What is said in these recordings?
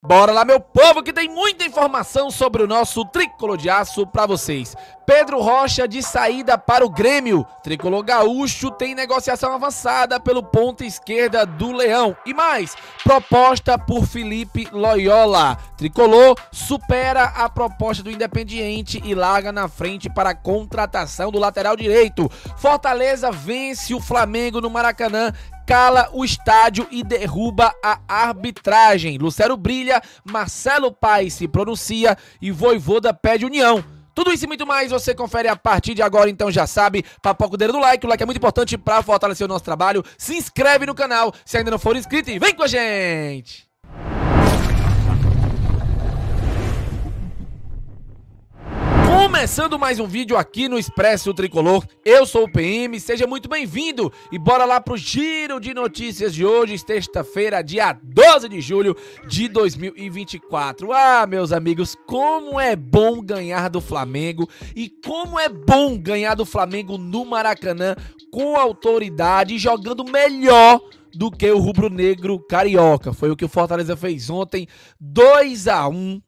Bora lá, meu povo, que tem muita informação sobre o nosso tricolor de aço para vocês. Pedro Rocha de saída para o Grêmio. Tricolor gaúcho tem negociação avançada pelo ponto esquerda do Leão. E mais, proposta por Felipe Loyola. Tricolor supera a proposta do Independiente e larga na frente para a contratação do lateral direito. Fortaleza vence o Flamengo no Maracanã cala o estádio e derruba a arbitragem. Lucero brilha, Marcelo Paz se pronuncia e Voivoda pede união. Tudo isso e muito mais você confere a partir de agora, então já sabe, papoca o dedo no like, o like é muito importante para fortalecer o nosso trabalho. Se inscreve no canal se ainda não for inscrito e vem com a gente! Começando mais um vídeo aqui no Expresso Tricolor, eu sou o PM, seja muito bem-vindo e bora lá pro giro de notícias de hoje, sexta-feira, dia 12 de julho de 2024. Ah, meus amigos, como é bom ganhar do Flamengo e como é bom ganhar do Flamengo no Maracanã com autoridade, jogando melhor do que o rubro-negro carioca. Foi o que o Fortaleza fez ontem, 2 a 1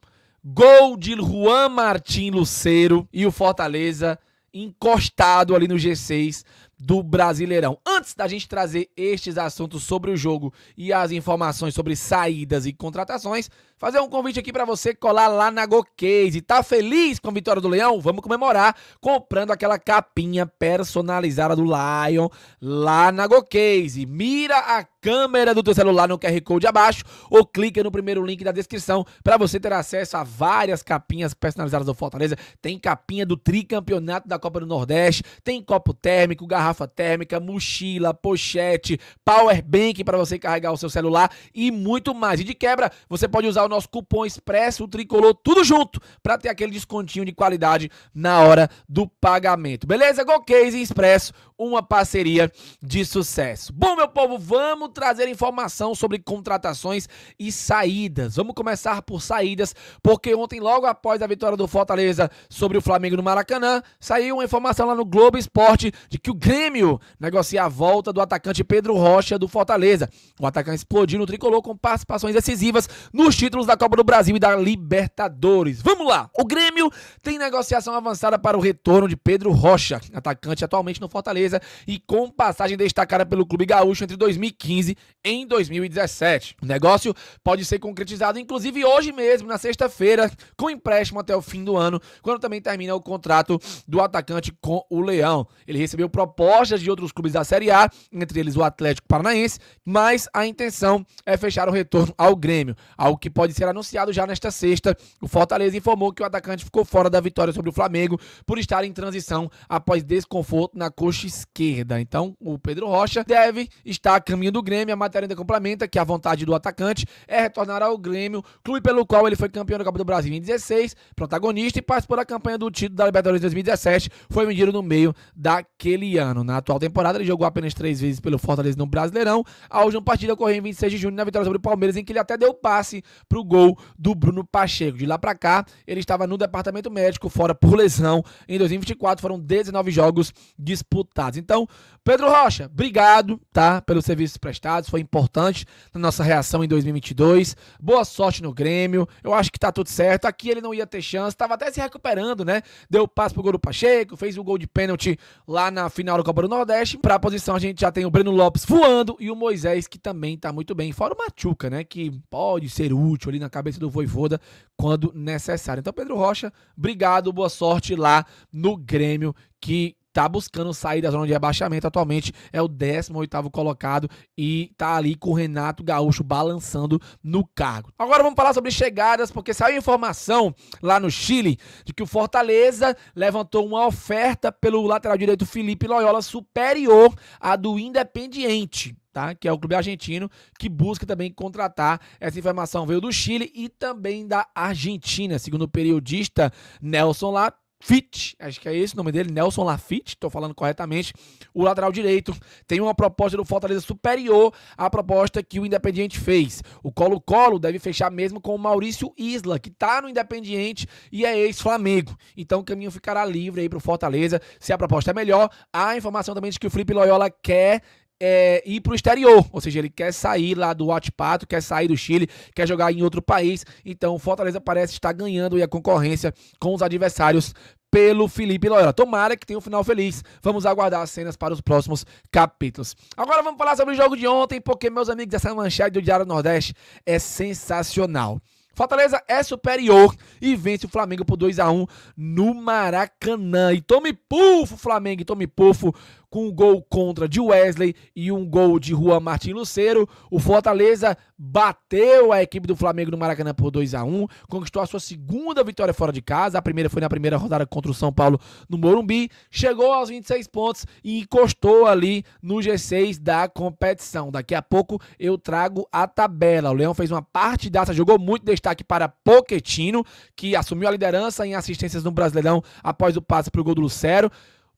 Gol de Juan Martim Luceiro e o Fortaleza encostado ali no G6, do Brasileirão. Antes da gente trazer estes assuntos sobre o jogo e as informações sobre saídas e contratações, fazer um convite aqui para você colar lá na GoCase. Tá feliz com a vitória do Leão? Vamos comemorar comprando aquela capinha personalizada do Lion lá na GoCase. Mira a câmera do teu celular no QR Code abaixo ou clica no primeiro link da descrição para você ter acesso a várias capinhas personalizadas do Fortaleza. Tem capinha do tricampeonato da Copa do Nordeste, tem copo térmico, garrafa garrafa térmica, mochila, pochete, power bank para você carregar o seu celular e muito mais. E de quebra, você pode usar o nosso cupom expresso, o tricolor, tudo junto, para ter aquele descontinho de qualidade na hora do pagamento. Beleza? Go Case Expresso, uma parceria de sucesso. Bom, meu povo, vamos trazer informação sobre contratações e saídas. Vamos começar por saídas, porque ontem, logo após a vitória do Fortaleza sobre o Flamengo no Maracanã, saiu uma informação lá no Globo Esporte de que o grande Grêmio negocia a volta do atacante Pedro Rocha do Fortaleza. O atacante explodiu no tricolor com participações decisivas nos títulos da Copa do Brasil e da Libertadores. Vamos lá! O Grêmio tem negociação avançada para o retorno de Pedro Rocha, atacante atualmente no Fortaleza e com passagem destacada pelo clube gaúcho entre 2015 e 2017. O negócio pode ser concretizado inclusive hoje mesmo, na sexta-feira, com empréstimo até o fim do ano, quando também termina o contrato do atacante com o Leão. Ele recebeu proposta propostas de outros clubes da Série A, entre eles o Atlético Paranaense, mas a intenção é fechar o retorno ao Grêmio, algo que pode ser anunciado já nesta sexta. O Fortaleza informou que o atacante ficou fora da vitória sobre o Flamengo por estar em transição após desconforto na coxa esquerda. Então, o Pedro Rocha deve estar a caminho do Grêmio. A matéria ainda complementa que a vontade do atacante é retornar ao Grêmio, clube pelo qual ele foi campeão da Copa do Brasil em 16, protagonista e participou da campanha do título da Libertadores 2017. Foi vendido no meio daquele ano ano. Na atual temporada, ele jogou apenas três vezes pelo Fortaleza no Brasileirão. A última partida ocorreu em 26 de junho na vitória sobre o Palmeiras, em que ele até deu passe pro gol do Bruno Pacheco. De lá para cá, ele estava no departamento médico, fora por lesão. Em 2024, foram 19 jogos disputados. Então, Pedro Rocha, obrigado, tá? Pelos serviços prestados, foi importante na nossa reação em 2022. Boa sorte no Grêmio. Eu acho que tá tudo certo. Aqui ele não ia ter chance, Tava até se recuperando, né? Deu passe pro gol do Pacheco, fez o um gol de pênalti lá na final do Copa do Nordeste. Para a posição, a gente já tem o Breno Lopes voando e o Moisés, que também tá muito bem. Fora o Machuca, né? Que pode ser útil ali na cabeça do Voivoda quando necessário. Então, Pedro Rocha, obrigado, boa sorte lá no Grêmio, que tá buscando sair da zona de rebaixamento. Atualmente é o 18º colocado e tá ali com o Renato Gaúcho balançando no cargo. Agora vamos falar sobre chegadas, porque saiu informação lá no Chile de que o Fortaleza levantou uma oferta pelo lateral direito Felipe Loyola superior à do Independiente. Tá? Que é o clube argentino que busca também contratar. Essa informação veio do Chile e também da Argentina. Segundo o periodista Nelson lá, Lafitte, acho que é esse o nome dele, Nelson Lafitte, estou falando corretamente, o lateral direito, tem uma proposta do Fortaleza superior à proposta que o Independiente fez. O Colo-Colo deve fechar mesmo com o Maurício Isla, que está no Independiente e é ex-Flamengo. Então o caminho ficará livre aí para o Fortaleza, se a proposta é melhor. Há informação também de que o Felipe Loyola quer é, ir para o exterior, ou seja, ele quer sair lá do Huachipato, quer sair do Chile, quer jogar em outro país. Então, Fortaleza parece estar ganhando e a concorrência com os adversários pelo Felipe Loyola. Tomara que tenha um final feliz. Vamos aguardar as cenas para os próximos capítulos. Agora vamos falar sobre o jogo de ontem, porque, meus amigos, essa manchete do Diário Nordeste é sensacional. Fortaleza é superior e vence o Flamengo por 2 a 1 no Maracanã. E tome pufo, Flamengo, tome pufo com um gol contra de Wesley e um gol de Juan Martin Lucero, o Fortaleza bateu a equipe do Flamengo no Maracanã por 2 a 1 conquistou a sua segunda vitória fora de casa, a primeira foi na primeira rodada contra o São Paulo no Morumbi, chegou aos 26 pontos e encostou ali no G6 da competição. Daqui a pouco eu trago a tabela. O Leão fez uma partidaça, jogou muito destaque para Poquetino, que assumiu a liderança em assistências no Brasileirão após o passe para o gol do Lucero.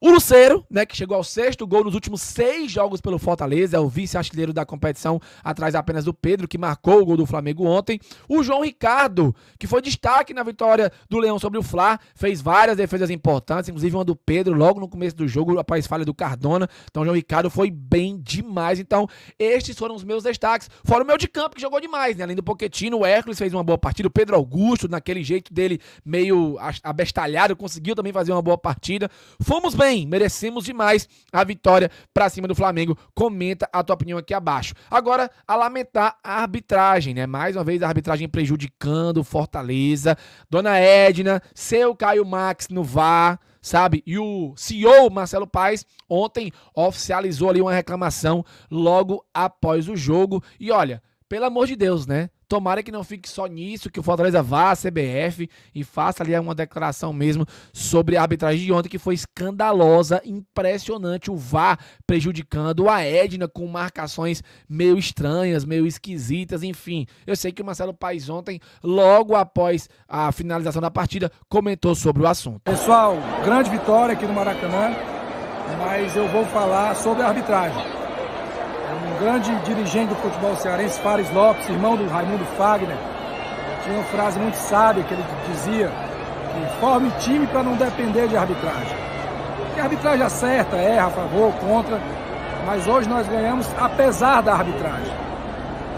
O Luceiro, né, que chegou ao sexto gol nos últimos seis jogos pelo Fortaleza, é o vice-artilheiro da competição, atrás apenas do Pedro, que marcou o gol do Flamengo ontem. O João Ricardo, que foi destaque na vitória do Leão sobre o Fla, fez várias defesas importantes, inclusive uma do Pedro logo no começo do jogo, após falha do Cardona. Então o João Ricardo foi bem demais. Então, estes foram os meus destaques. Fora o meu de campo, que jogou demais, né? Além do Poquetino, o Hércules fez uma boa partida, o Pedro Augusto, naquele jeito dele meio abestalhado, conseguiu também fazer uma boa partida. Fomos bem bem, merecemos demais a vitória para cima do Flamengo. Comenta a tua opinião aqui abaixo. Agora, a lamentar a arbitragem, né? Mais uma vez a arbitragem prejudicando Fortaleza. Dona Edna, seu Caio Max no VAR sabe? E o CEO Marcelo Paes ontem oficializou ali uma reclamação logo após o jogo. E olha, pelo amor de Deus, né? Tomara que não fique só nisso, que o Fortaleza vá à CBF e faça ali uma declaração mesmo sobre a arbitragem de ontem, que foi escandalosa, impressionante. O VAR prejudicando a Edna com marcações meio estranhas, meio esquisitas, enfim. Eu sei que o Marcelo Paes ontem, logo após a finalização da partida, comentou sobre o assunto. Pessoal, grande vitória aqui no Maracanã, mas eu vou falar sobre a arbitragem um grande dirigente do futebol cearense, Fares Lopes, irmão do Raimundo Fagner, tinha uma frase muito sábia que ele dizia, que forme time para não depender de arbitragem. Porque a arbitragem acerta, erra, a favor, contra, mas hoje nós ganhamos apesar da arbitragem.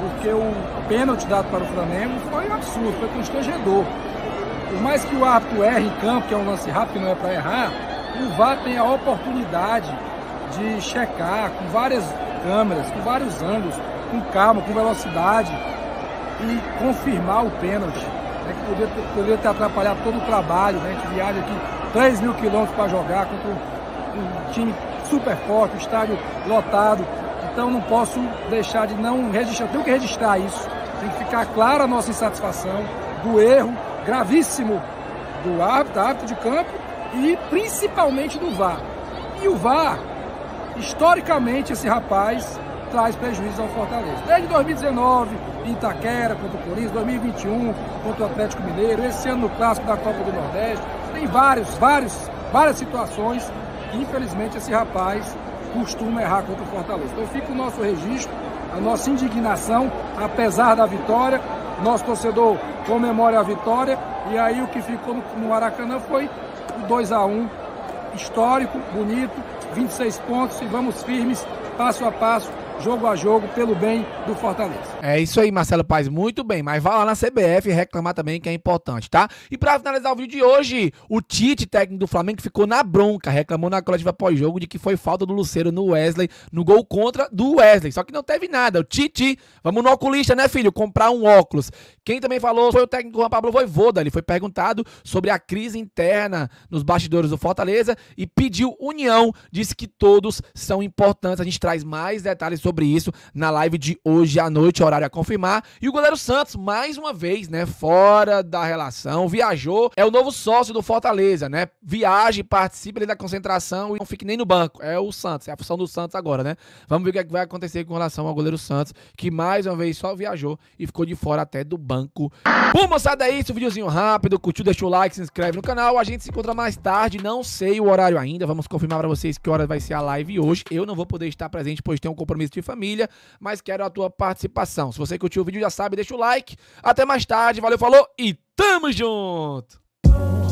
Porque o pênalti dado para o Flamengo foi um absurdo, foi constrangedor. Por mais que o árbitro erre em campo, que é um lance rápido, não é para errar, o VAR tem a oportunidade de checar com várias câmeras, com vários ângulos, com calma, com velocidade e confirmar o pênalti, né, que poderia ter, poderia ter atrapalhado todo o trabalho. Né, a gente viaja aqui 3 mil quilômetros para jogar contra um, um time super forte, um estádio lotado. Então não posso deixar de não registrar, tenho que registrar isso. Tem que ficar clara a nossa insatisfação do erro gravíssimo do árbitro, árbitro de campo e principalmente do VAR. E o VAR historicamente esse rapaz traz prejuízo ao Fortaleza. Desde 2019, em Itaquera contra o Corinthians, 2021 contra o Atlético Mineiro, esse ano no clássico da Copa do Nordeste, tem vários, vários, várias situações que infelizmente esse rapaz costuma errar contra o Fortaleza. Então fica o nosso registro, a nossa indignação, apesar da vitória, nosso torcedor comemora a vitória e aí o que ficou no Maracanã foi o 2 a 1 histórico, bonito, 26 pontos e vamos firmes, passo a passo, jogo a jogo, pelo bem do Fortaleza. É isso aí, Marcelo Paz, muito bem, mas vá lá na CBF reclamar também que é importante, tá? E para finalizar o vídeo de hoje, o Tite, técnico do Flamengo, ficou na bronca, reclamou na coletiva pós-jogo de que foi falta do Luceiro no Wesley, no gol contra do Wesley, só que não teve nada. O Tite, vamos no oculista, né, filho, comprar um óculos. Quem também falou foi o técnico Juan Pablo Voivoda, ele foi perguntado sobre a crise interna nos bastidores do Fortaleza e pediu união, disse que todos são importantes. A gente traz mais detalhes sobre isso na live de hoje à noite, horário a confirmar. E o goleiro Santos, mais uma vez, né, fora da relação, viajou, é o novo sócio do Fortaleza, né? Viaje, participe da concentração e não fique nem no banco. É o Santos, é a função do Santos agora, né? Vamos ver o é que, vai acontecer com relação ao goleiro Santos, que mais uma vez só viajou e ficou de fora até do banco. Bom, moçada, é isso, videozinho rápido, curtiu, deixa o like, se inscreve no canal, a gente se encontra mais tarde, não sei o horário ainda, vamos confirmar para vocês que hora vai ser a live hoje. Eu não vou poder estar presente, pois tenho um compromisso curtir família, mas quero a tua participação. Se você curtiu o vídeo, já sabe, deixa o like. Até mais tarde, valeu, falou e tamo junto!